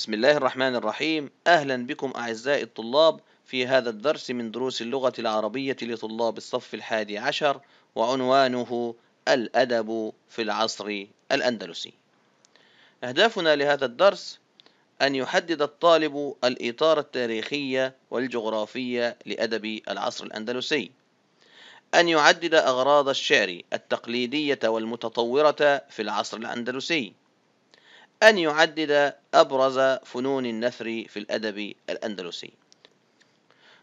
بسم الله الرحمن الرحيم أهلا بكم أعزائي الطلاب في هذا الدرس من دروس اللغة العربية لطلاب الصف الحادي عشر وعنوانه الأدب في العصر الأندلسي أهدافنا لهذا الدرس أن يحدد الطالب الإطار التاريخي والجغرافي لأدب العصر الأندلسي أن يعدد أغراض الشعر التقليدية والمتطورة في العصر الأندلسي أن يعدد أبرز فنون النثر في الأدب الأندلسي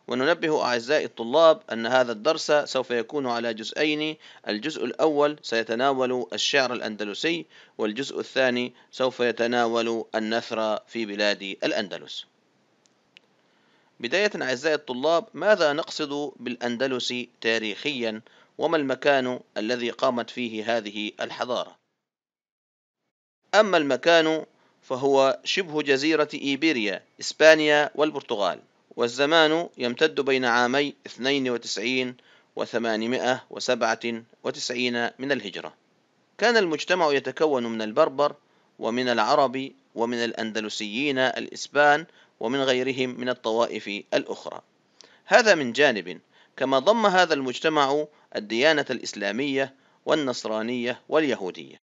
وننبه أعزائي الطلاب أن هذا الدرس سوف يكون على جزئين الجزء الأول سيتناول الشعر الأندلسي والجزء الثاني سوف يتناول النثر في بلاد الأندلس بداية أعزائي الطلاب ماذا نقصد بالأندلس تاريخيا وما المكان الذي قامت فيه هذه الحضارة أما المكان فهو شبه جزيرة إيبيريا إسبانيا والبرتغال والزمان يمتد بين عامي 92 و897 من الهجرة كان المجتمع يتكون من البربر ومن العرب ومن الأندلسيين الإسبان ومن غيرهم من الطوائف الأخرى هذا من جانب كما ضم هذا المجتمع الديانة الإسلامية والنصرانية واليهودية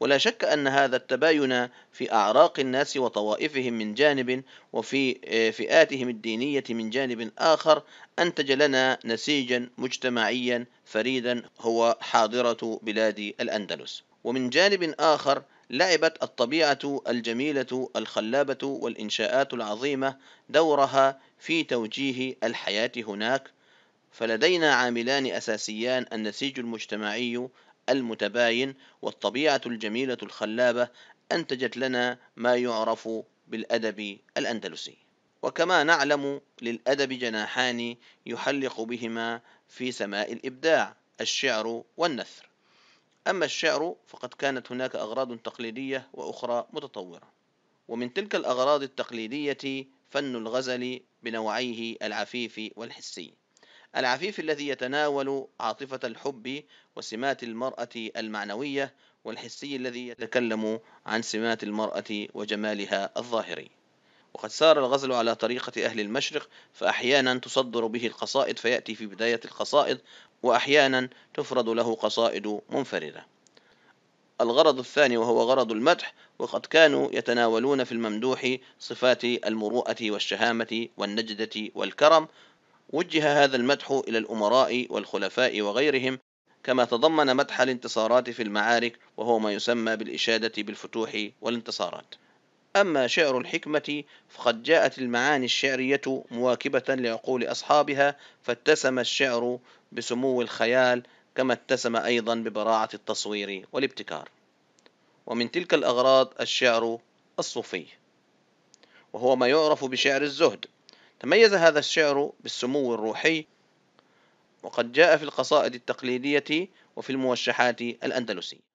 ولا شك أن هذا التباين في أعراق الناس وطوائفهم من جانب وفي آه، فئاتهم الدينية من جانب آخر أنتج لنا نسيجا مجتمعيا فريدا هو حاضرة بلاد الأندلس ومن جانب آخر لعبت الطبيعة الجميلة الخلابة والإنشاءات العظيمة دورها في توجيه الحياة هناك فلدينا عاملان أساسيان النسيج المجتمعي المتباين والطبيعة الجميلة الخلابة أنتجت لنا ما يعرف بالأدب الأندلسي وكما نعلم للأدب جناحان يحلق بهما في سماء الإبداع الشعر والنثر أما الشعر فقد كانت هناك أغراض تقليدية وأخرى متطورة ومن تلك الأغراض التقليدية فن الغزل بنوعيه العفيف والحسي العفيف الذي يتناول عاطفة الحب وسمات المرأة المعنوية والحسي الذي يتكلم عن سمات المرأة وجمالها الظاهري وقد سار الغزل على طريقة أهل المشرق فأحيانا تصدر به القصائد فيأتي في بداية القصائد وأحيانا تفرد له قصائد منفردة الغرض الثاني وهو غرض المدح وقد كانوا يتناولون في الممدوح صفات المروءة والشهامة والنجدة والكرم وجه هذا المدح إلى الأمراء والخلفاء وغيرهم كما تضمن مدح الانتصارات في المعارك وهو ما يسمى بالإشادة بالفتوح والانتصارات أما شعر الحكمة فقد جاءت المعاني الشعرية مواكبة لعقول أصحابها فاتسم الشعر بسمو الخيال كما اتسم أيضا ببراعة التصوير والابتكار ومن تلك الأغراض الشعر الصوفي وهو ما يعرف بشعر الزهد تميز هذا الشعر بالسمو الروحي وقد جاء في القصائد التقليدية وفي الموشحات الأندلسية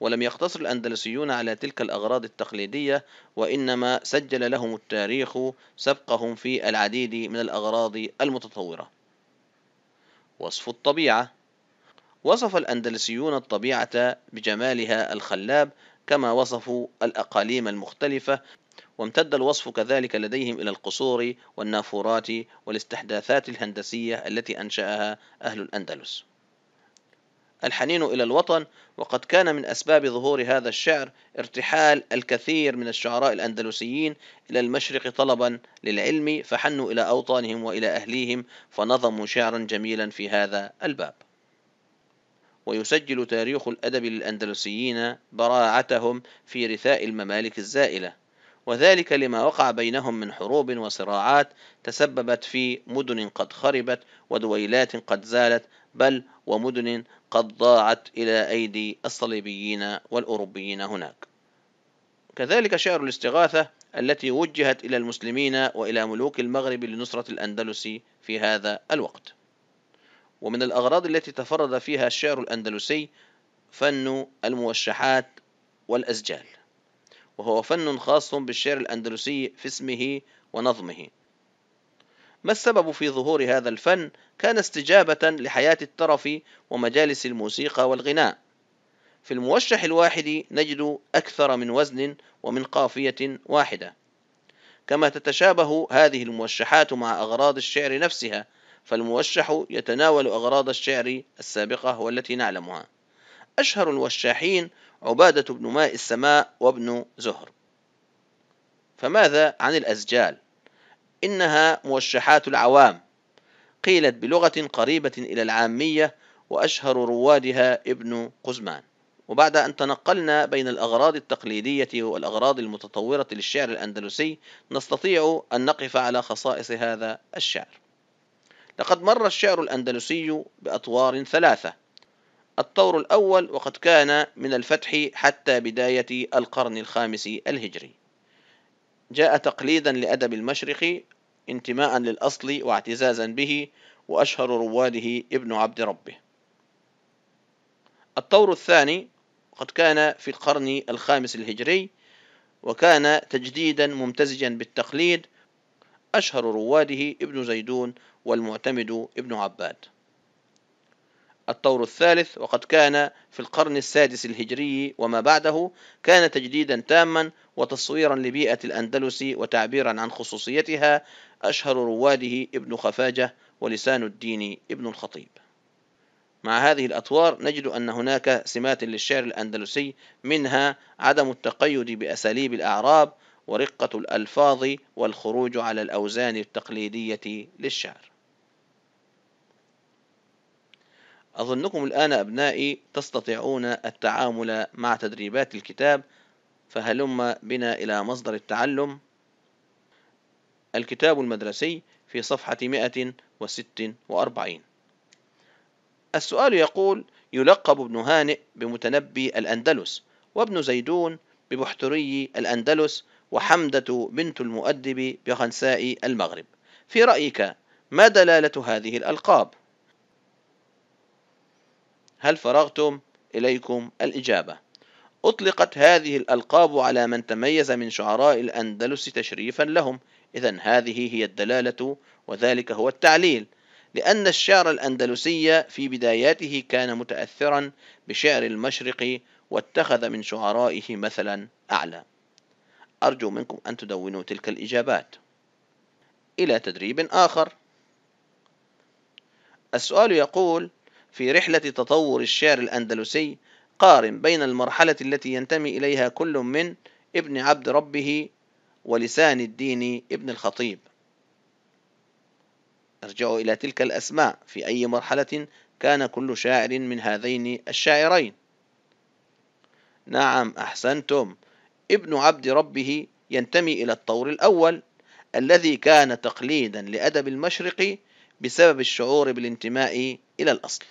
ولم يقتصر الأندلسيون على تلك الأغراض التقليدية وإنما سجل لهم التاريخ سبقهم في العديد من الأغراض المتطورة وصف الطبيعة وصف الأندلسيون الطبيعة بجمالها الخلاب كما وصفوا الأقاليم المختلفة وامتد الوصف كذلك لديهم إلى القصور والنافورات والاستحداثات الهندسية التي أنشأها أهل الأندلس الحنين إلى الوطن وقد كان من أسباب ظهور هذا الشعر ارتحال الكثير من الشعراء الأندلسيين إلى المشرق طلبا للعلم فحنوا إلى أوطانهم وإلى أهليهم فنظموا شعرا جميلا في هذا الباب ويسجل تاريخ الأدب للأندلسيين براعتهم في رثاء الممالك الزائلة وذلك لما وقع بينهم من حروب وصراعات تسببت في مدن قد خربت ودويلات قد زالت بل ومدن قد ضاعت إلى أيدي الصليبيين والأوروبيين هناك كذلك شعر الاستغاثة التي وجهت إلى المسلمين وإلى ملوك المغرب لنصرة الأندلس في هذا الوقت ومن الأغراض التي تفرد فيها الشعر الأندلسي فن الموشحات والأسجال وهو فن خاص بالشعر الأندلسي في اسمه ونظمه ما السبب في ظهور هذا الفن كان استجابة لحياة الترف ومجالس الموسيقى والغناء في الموشح الواحد نجد أكثر من وزن ومن قافية واحدة كما تتشابه هذه الموشحات مع أغراض الشعر نفسها فالموشح يتناول أغراض الشعر السابقة والتي نعلمها أشهر الوشاحين عبادة بن ماء السماء وابن زهر فماذا عن الأزجال إنها موشحات العوام قيلت بلغة قريبة إلى العامية وأشهر روادها ابن قزمان وبعد أن تنقلنا بين الأغراض التقليدية والأغراض المتطورة للشعر الأندلسي نستطيع أن نقف على خصائص هذا الشعر لقد مر الشعر الأندلسي بأطوار ثلاثة الطور الأول وقد كان من الفتح حتى بداية القرن الخامس الهجري جاء تقليدا لأدب المشرق انتماء للأصل واعتزازا به وأشهر رواده ابن عبد ربه الطور الثاني قد كان في القرن الخامس الهجري وكان تجديدا ممتزجا بالتقليد أشهر رواده ابن زيدون والمعتمد ابن عباد الطور الثالث وقد كان في القرن السادس الهجري وما بعده كان تجديدا تاما وتصويرا لبيئة الأندلس وتعبيرا عن خصوصيتها أشهر رواده ابن خفاجة ولسان الدين ابن الخطيب مع هذه الأطوار نجد أن هناك سمات للشعر الأندلسي منها عدم التقيد بأساليب الأعراب ورقة الألفاظ والخروج على الأوزان التقليدية للشعر أظنكم الآن أبنائي تستطيعون التعامل مع تدريبات الكتاب فهلم بنا إلى مصدر التعلم الكتاب المدرسي في صفحة 146 السؤال يقول يلقب ابن هانئ بمتنبي الأندلس وابن زيدون ببحتري الأندلس وحمدة بنت المؤدب بغنساء المغرب في رأيك ما دلالة هذه الألقاب؟ هل فرغتم إليكم الإجابة أطلقت هذه الألقاب على من تميز من شعراء الأندلس تشريفا لهم إذا هذه هي الدلالة وذلك هو التعليل لأن الشعر الأندلسي في بداياته كان متأثرا بشعر المشرق واتخذ من شعرائه مثلا أعلى أرجو منكم أن تدونوا تلك الإجابات إلى تدريب آخر السؤال يقول في رحلة تطور الشعر الأندلسي قارن بين المرحلة التي ينتمي إليها كل من ابن عبد ربه ولسان الدين ابن الخطيب ارجعوا إلى تلك الأسماء في أي مرحلة كان كل شاعر من هذين الشاعرين نعم أحسنتم ابن عبد ربه ينتمي إلى الطور الأول الذي كان تقليدا لأدب المشرق بسبب الشعور بالانتماء إلى الأصل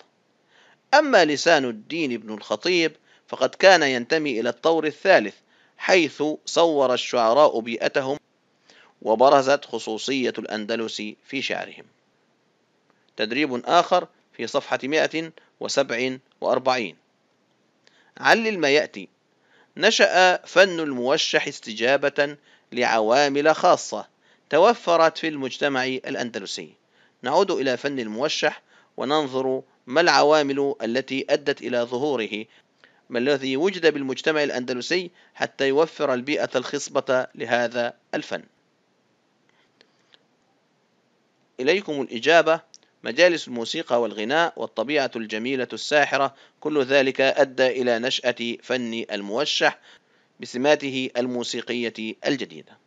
أما لسان الدين بن الخطيب فقد كان ينتمي إلى الطور الثالث حيث صور الشعراء بيئتهم وبرزت خصوصية الأندلس في شعرهم تدريب آخر في صفحة 147 علل ما يأتي نشأ فن الموشح استجابة لعوامل خاصة توفرت في المجتمع الأندلسي نعود إلى فن الموشح وننظر ما العوامل التي أدت إلى ظهوره ما الذي وجد بالمجتمع الأندلسي حتى يوفر البيئة الخصبة لهذا الفن إليكم الإجابة مجالس الموسيقى والغناء والطبيعة الجميلة الساحرة كل ذلك أدى إلى نشأة فن الموشح بسماته الموسيقية الجديدة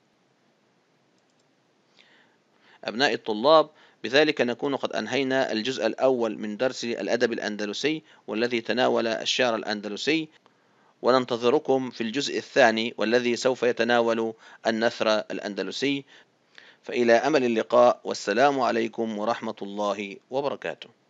أبناء الطلاب بذلك نكون قد أنهينا الجزء الأول من درس الأدب الأندلسي والذي تناول الشعر الأندلسي وننتظركم في الجزء الثاني والذي سوف يتناول النثر الأندلسي فإلى أمل اللقاء والسلام عليكم ورحمة الله وبركاته